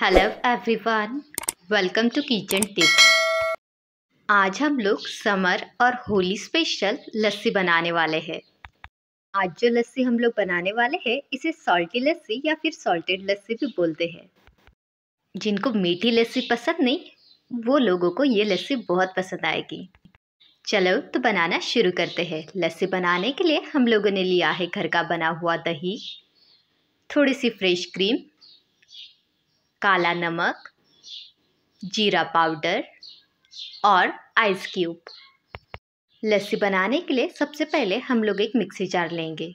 hello everyone welcome to kitchen tip आज हम लोग समर और होली स्पेशल लस्सी बनाने वाले हैं आज जो लस्सी हम लोग बनाने वाले हैं इसे सॉल्टी लस्सी या फिर सॉल्टेड लस्सी भी बोलते हैं जिनको मीठी लस्सी पसंद नहीं वो लोगों को ये लस्सी बहुत पसंद आएगी चलो तो बनाना शुरू करते हैं लस्सी बनाने के लिए हम लोगों ने लिया है घर का बना हुआ दही थोड़ी सी फ्रेश क्रीम काला नमक जीरा पाउडर और आइस क्यूब लस्सी बनाने के लिए सबसे पहले हम लोग एक मिक्सी जार लेंगे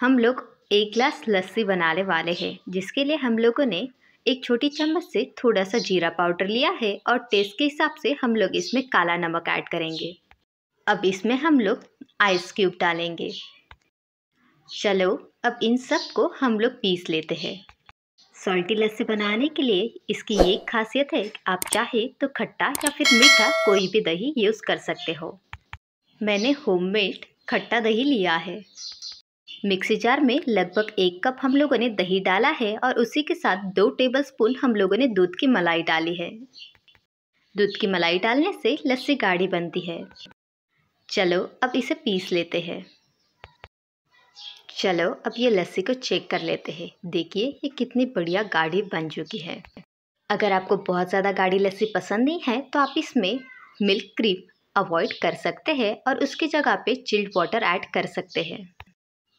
हम लोग एक ग्लास लस्सी बनाने वाले हैं जिसके लिए हम लोगों ने एक छोटी चम्मच से थोड़ा सा जीरा पाउडर लिया है और टेस्ट के हिसाब से हम लोग इसमें काला नमक ऐड करेंगे अब इसमें हम लोग आइस क्यूब डालेंगे चलो अब इन सब को हम लोग पीस लेते हैं सॉल्टी लस्सी बनाने के लिए इसकी एक खासियत है कि आप चाहे तो खट्टा या फिर मीठा कोई भी दही यूज़ कर सकते हो मैंने होममेड खट्टा दही लिया है मिक्सी जार में लगभग एक कप हम लोगों ने दही डाला है और उसी के साथ दो टेबल स्पून हम लोगों ने दूध की मलाई डाली है दूध की मलाई डालने से लस्सी गाढ़ी बनती है चलो अब इसे पीस लेते हैं चलो अब ये लस्सी को चेक कर लेते हैं देखिए ये कितनी बढ़िया गाढ़ी बन चुकी है अगर आपको बहुत ज़्यादा गाढ़ी लस्सी पसंद नहीं है तो आप इसमें मिल्क क्रीम अवॉइड कर सकते हैं और उसकी जगह पे चिल्ड वाटर ऐड कर सकते हैं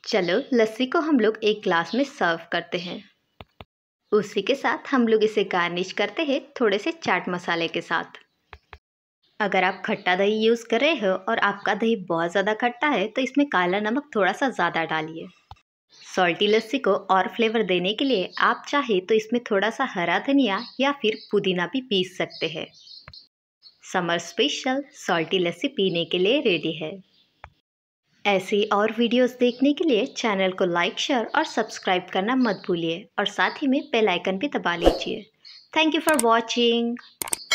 चलो लस्सी को हम लोग एक ग्लास में सर्व करते हैं उसी के साथ हम लोग इसे गार्निश करते हैं थोड़े से चाट मसाले के साथ अगर आप खट्टा दही यूज़ कर रहे हो और आपका दही बहुत ज़्यादा खट्टा है तो इसमें काला नमक थोड़ा सा ज़्यादा डालिए सॉल्टी लस्सी को और फ्लेवर देने के लिए आप चाहे तो इसमें थोड़ा सा हरा धनिया या फिर पुदीना भी पीस सकते हैं समर स्पेशल सॉल्टी लस्सी पीने के लिए रेडी है ऐसी और वीडियोस देखने के लिए चैनल को लाइक शेयर और सब्सक्राइब करना मत भूलिए और साथ ही में बेलाइकन भी दबा लीजिए थैंक यू फॉर वॉचिंग